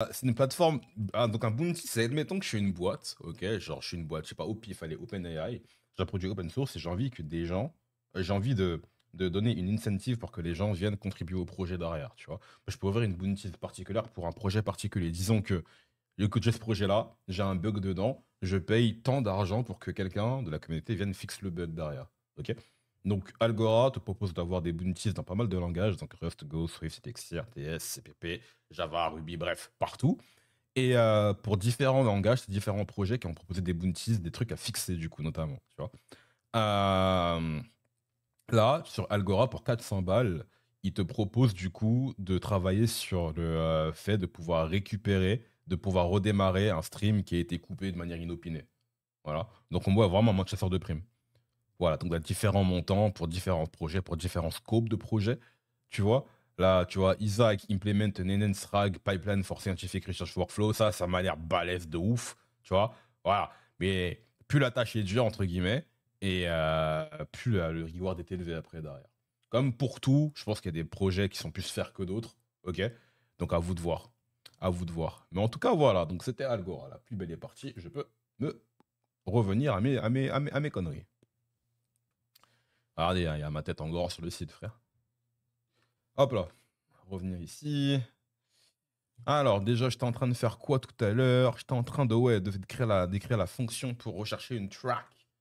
Ah, c'est une plateforme. Ah, donc un bounty, c'est admettons que je suis une boîte, ok, genre je suis une boîte, je sais pas, au pif, allez, OpenAI, j'ai un produit open source et j'ai envie que des gens, euh, j'ai envie de, donner une incentive pour que les gens viennent contribuer au projet derrière, tu vois. Je peux ouvrir une bounty particulière pour un projet particulier. Disons que écoute, j'ai ce projet-là, j'ai un bug dedans, je paye tant d'argent pour que quelqu'un de la communauté vienne fixer le bug derrière, ok donc, Algora te propose d'avoir des bounties dans pas mal de langages, donc Rust, Go, Swift, Elixir, RTS, CPP, Java, Ruby, bref, partout. Et euh, pour différents langages, différents projets qui ont proposé des bounties, des trucs à fixer, du coup, notamment. Tu vois. Euh, là, sur Algora, pour 400 balles, il te propose, du coup, de travailler sur le euh, fait de pouvoir récupérer, de pouvoir redémarrer un stream qui a été coupé de manière inopinée. Voilà. Donc, on voit vraiment un chasseur de primes. Voilà, donc a bah, différents montants pour différents projets, pour différents scopes de projets, tu vois. Là, tu vois, Isaac implement un pipeline for scientific research workflow. Ça, ça m'a l'air balèze de ouf, tu vois. Voilà. Mais plus la tâche est dure, entre guillemets, et euh, plus le reward est élevé après derrière. Comme pour tout, je pense qu'il y a des projets qui sont plus faire que d'autres, ok Donc à vous de voir. À vous de voir. Mais en tout cas, voilà. Donc c'était Algora. La plus belle est partie. Je peux me revenir à mes conneries. Regardez, hein, il y a ma tête en sur le site, frère. Hop là. Revenir ici. Alors, déjà, j'étais en train de faire quoi tout à l'heure J'étais en train de, ouais, de la, d'écrire la fonction pour rechercher une track.